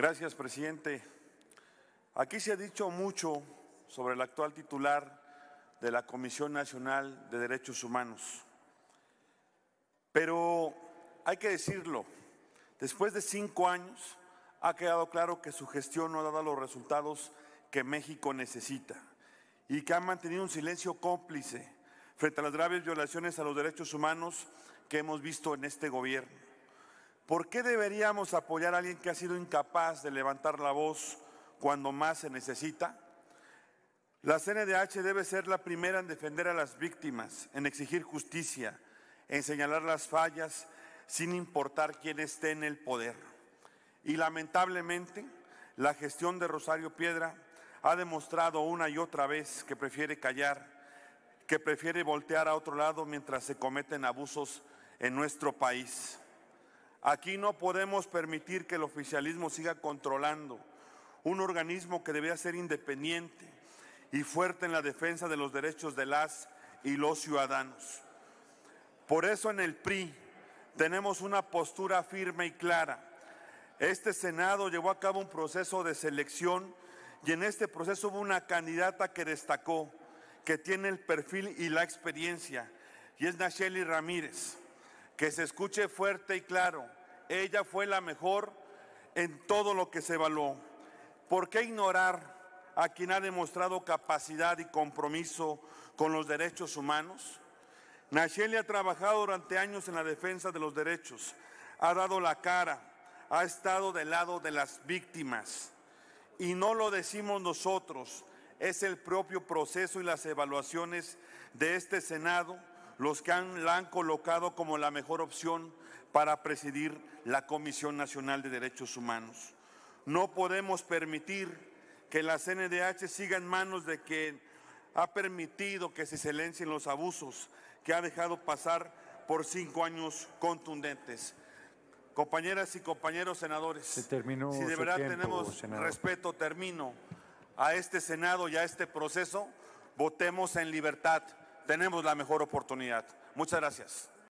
Gracias, presidente. Aquí se ha dicho mucho sobre el actual titular de la Comisión Nacional de Derechos Humanos. Pero hay que decirlo, después de cinco años ha quedado claro que su gestión no ha dado los resultados que México necesita y que ha mantenido un silencio cómplice frente a las graves violaciones a los derechos humanos que hemos visto en este gobierno. ¿Por qué deberíamos apoyar a alguien que ha sido incapaz de levantar la voz cuando más se necesita? La CNDH debe ser la primera en defender a las víctimas, en exigir justicia, en señalar las fallas, sin importar quién esté en el poder. Y lamentablemente, la gestión de Rosario Piedra ha demostrado una y otra vez que prefiere callar, que prefiere voltear a otro lado mientras se cometen abusos en nuestro país. Aquí no podemos permitir que el oficialismo siga controlando un organismo que debía ser independiente y fuerte en la defensa de los derechos de las y los ciudadanos. Por eso en el PRI tenemos una postura firme y clara. Este Senado llevó a cabo un proceso de selección y en este proceso hubo una candidata que destacó, que tiene el perfil y la experiencia, y es Nacheli Ramírez que se escuche fuerte y claro. Ella fue la mejor en todo lo que se evaluó. ¿Por qué ignorar a quien ha demostrado capacidad y compromiso con los derechos humanos? Nacheli ha trabajado durante años en la defensa de los derechos, ha dado la cara, ha estado del lado de las víctimas. Y no lo decimos nosotros, es el propio proceso y las evaluaciones de este Senado los que han, la han colocado como la mejor opción para presidir la Comisión Nacional de Derechos Humanos. No podemos permitir que la CNDH siga en manos de quien ha permitido que se silencien los abusos que ha dejado pasar por cinco años contundentes. Compañeras y compañeros senadores, si de verdad tenemos respeto, termino, a este Senado y a este proceso, votemos en libertad tenemos la mejor oportunidad. Muchas gracias.